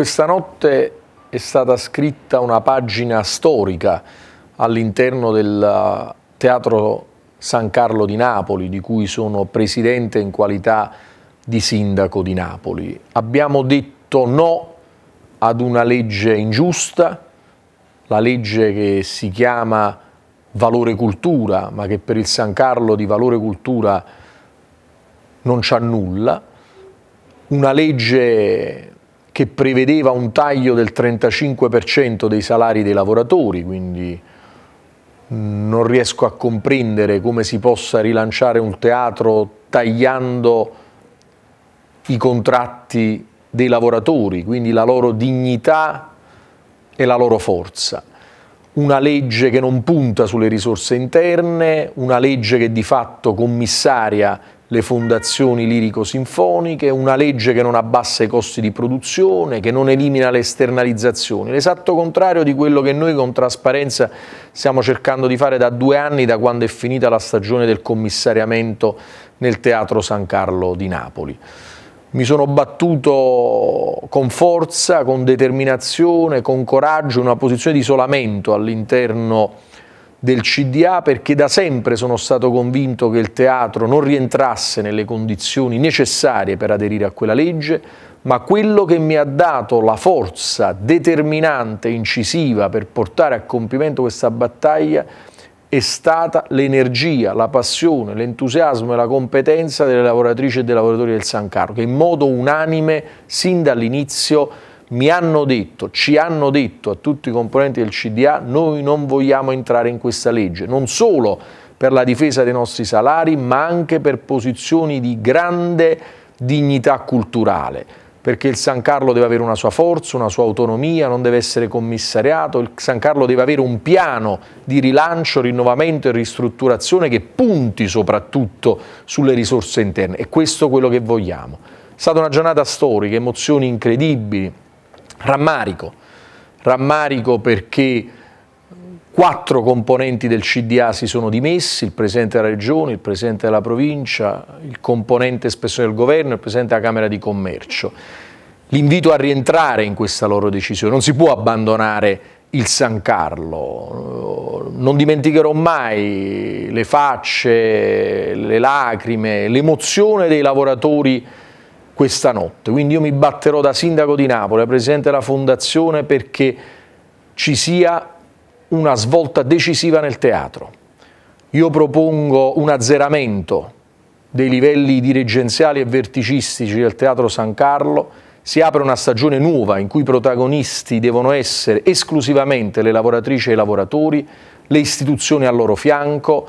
Questa notte è stata scritta una pagina storica all'interno del eh, Teatro San Carlo di Napoli, di cui sono presidente in qualità di sindaco di Napoli. Abbiamo detto no ad una legge ingiusta, la legge che si chiama valore cultura, ma che per il San Carlo di valore cultura non c'ha nulla, una legge che prevedeva un taglio del 35% dei salari dei lavoratori, quindi mm, non riesco a comprendere come si possa rilanciare un teatro tagliando i contratti dei lavoratori, quindi la loro dignità e la loro forza. Una legge che non punta sulle risorse interne, una legge che di fatto commissaria le fondazioni lirico-sinfoniche, una legge che non abbassa i costi di produzione, che non elimina le esternalizzazioni, l'esatto contrario di quello che noi con trasparenza stiamo cercando di fare da due anni, da quando è finita la stagione del commissariamento nel Teatro San Carlo di Napoli. Mi sono battuto con forza, con determinazione, con coraggio, in una posizione di isolamento all'interno del CDA perché da sempre sono stato convinto che il teatro non rientrasse nelle condizioni necessarie per aderire a quella legge, ma quello che mi ha dato la forza determinante, incisiva per portare a compimento questa battaglia è stata l'energia, la passione, l'entusiasmo e la competenza delle lavoratrici e dei lavoratori del San Carlo, che in modo unanime, sin dall'inizio, mi hanno detto, ci hanno detto a tutti i componenti del CDA, noi non vogliamo entrare in questa legge, non solo per la difesa dei nostri salari, ma anche per posizioni di grande dignità culturale, perché il San Carlo deve avere una sua forza, una sua autonomia, non deve essere commissariato, il San Carlo deve avere un piano di rilancio, rinnovamento e ristrutturazione che punti soprattutto sulle risorse interne e questo è quello che vogliamo. È stata una giornata storica, emozioni incredibili, Rammarico, rammarico perché quattro componenti del CDA si sono dimessi, il Presidente della Regione, il Presidente della Provincia, il componente espressione del Governo e il Presidente della Camera di Commercio. L'invito a rientrare in questa loro decisione, non si può abbandonare il San Carlo, non dimenticherò mai le facce, le lacrime, l'emozione dei lavoratori questa notte. Quindi io mi batterò da sindaco di Napoli, da presidente della fondazione, perché ci sia una svolta decisiva nel teatro. Io propongo un azzeramento dei livelli dirigenziali e verticistici del Teatro San Carlo, si apre una stagione nuova in cui i protagonisti devono essere esclusivamente le lavoratrici e i lavoratori, le istituzioni al loro fianco,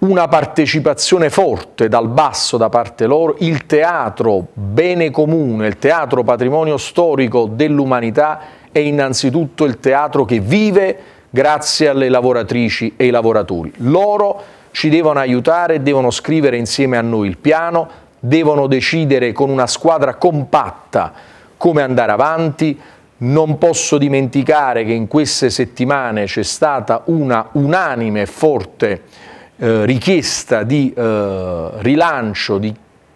una partecipazione forte dal basso da parte loro, il teatro bene comune, il teatro patrimonio storico dell'umanità è innanzitutto il teatro che vive grazie alle lavoratrici e ai lavoratori. Loro ci devono aiutare, devono scrivere insieme a noi il piano, devono decidere con una squadra compatta come andare avanti, non posso dimenticare che in queste settimane c'è stata una unanime e forte eh, richiesta di eh, rilancio, di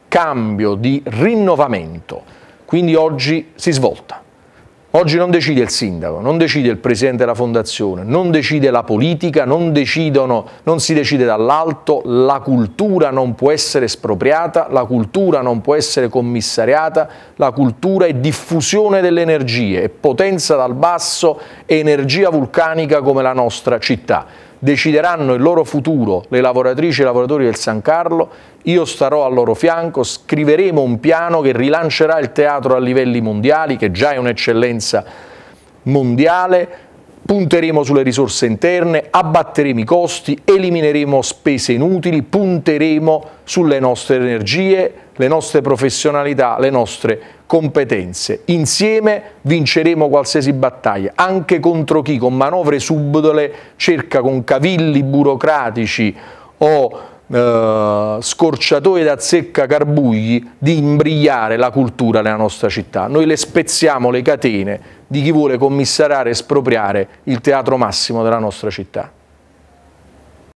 cambio, di rinnovamento. Quindi oggi si svolta. Oggi non decide il sindaco, non decide il presidente della fondazione, non decide la politica, non, decidono, non si decide dall'alto, la cultura non può essere espropriata, la cultura non può essere commissariata, la cultura è diffusione delle energie, è potenza dal basso, è energia vulcanica come la nostra città decideranno il loro futuro le lavoratrici e i lavoratori del San Carlo, io starò al loro fianco, scriveremo un piano che rilancerà il teatro a livelli mondiali, che già è un'eccellenza mondiale, punteremo sulle risorse interne, abbatteremo i costi, elimineremo spese inutili, punteremo sulle nostre energie, le nostre professionalità, le nostre competenze. Insieme vinceremo qualsiasi battaglia, anche contro chi con manovre subdole cerca con cavilli burocratici o eh, scorciatoie da zecca carbugli di imbrigliare la cultura nella nostra città. Noi le spezziamo le catene di chi vuole commissarare e espropriare il teatro massimo della nostra città.